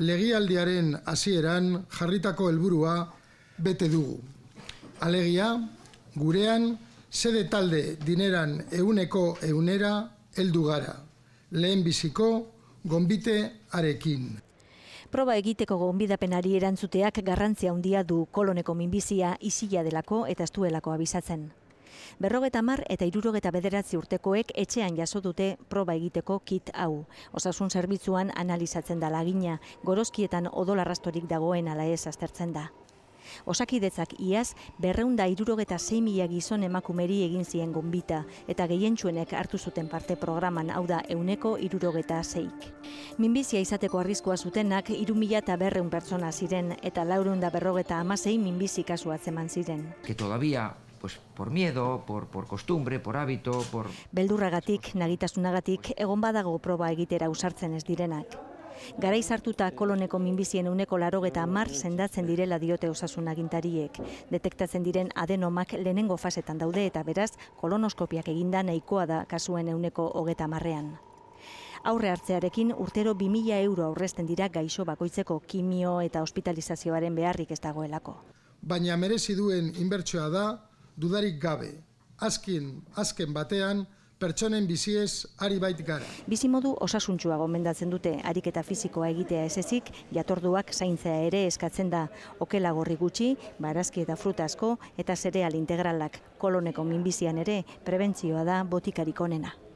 legialdiaren hasieran jarritako helburua bete dugu. Alegia, gurean, sede talde dineran euneko eunera heldu gara. Lehen biziko, gombite arekin. Proba egiteko gonbidapenari erantzuteak garrantzia handia du koloneko minbizia isila delako eta estuelako abizatzen. Berrogeta mar eta irurogeta bederatzi urtekoek etxean jaso dute proba egiteko kit hau. Osasun zerbitzuan analizatzen da lagina, gorozkietan odolarrastorik dagoen ala ez aztertzen da. Osakidetzak iaz, berreunda irurogeta zeimila gizon emakumeri egin zien gombita, eta gehientsuenek hartu zuten parte programan hau da euneko irurogeta zeik. Minbizia izateko arriskoa zutenak, irumila eta berreun pertsona ziren, eta laurunda berrogeta amasei minbizi zeman ziren. Que todavía pues, por miedo, por, por costumbre, por hábito, por... Beldurragatik, nagitasunagatik, egon badago proba egitera usartzen ez direnak. Garai sartuta koloneko minbizien uneko larogeta mar sendatzen direla diote osasunagintariek. Detektatzen diren adenomak lehenengo fasetan daude eta beraz, kolonoskopiak eginda nahikoa da kasuen euneko hogeta marrean. Aurre hartzearekin urtero 2000 euro aurresten dira gaixo bakoitzeko kimio eta hospitalizazioaren beharrik ez dagoelako. Baina merezi duen inbertsioa da, dudarik gabe. Azkin, azken batean, pertsonen biziez ari bait gara. Bizi modu gomendatzen dute, ariketa fizikoa egitea esezik, jatorduak zaintzea ere eskatzen da. Okela gorri gutxi, barazki eta frutazko, eta zereal integralak koloneko minbizian ere, prebentzioa da botikarik onena.